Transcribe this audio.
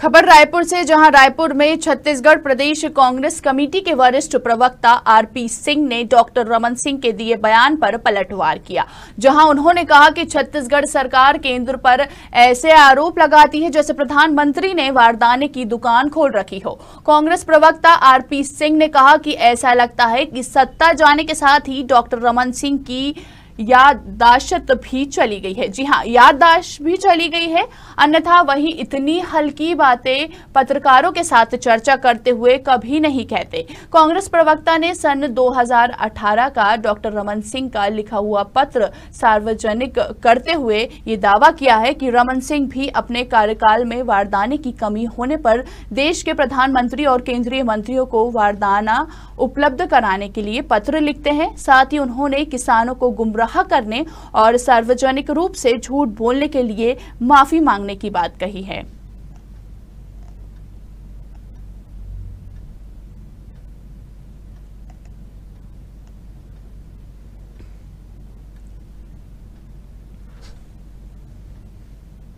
खबर रायपुर से जहां रायपुर में छत्तीसगढ़ प्रदेश कांग्रेस कमेटी के वरिष्ठ प्रवक्ता आरपी सिंह ने डॉक्टर रमन सिंह के दिए बयान पर पलटवार किया जहां उन्होंने कहा कि छत्तीसगढ़ सरकार केंद्र पर ऐसे आरोप लगाती है जैसे प्रधानमंत्री ने वारदाने की दुकान खोल रखी हो कांग्रेस प्रवक्ता आरपी सिंह ने कहा कि ऐसा लगता है कि सत्ता जाने के साथ ही डॉक्टर रमन सिंह की याददाश्त भी चली गई है जी हाँ याददाश्त भी चली गई है अन्यथा वही इतनी हल्की बातें पत्रकारों के साथ चर्चा करते हुए कभी नहीं कहते कांग्रेस प्रवक्ता ने सन 2018 का डॉक्टर रमन सिंह का लिखा हुआ पत्र सार्वजनिक करते हुए ये दावा किया है कि रमन सिंह भी अपने कार्यकाल में वारदाने की कमी होने पर देश के प्रधानमंत्री और केंद्रीय मंत्रियों को वारदाना उपलब्ध कराने के लिए पत्र लिखते हैं साथ ही उन्होंने किसानों को गुमराह गुमराह करने और सार्वजनिक रूप से झूठ बोलने के लिए माफी मांगने की बात कही है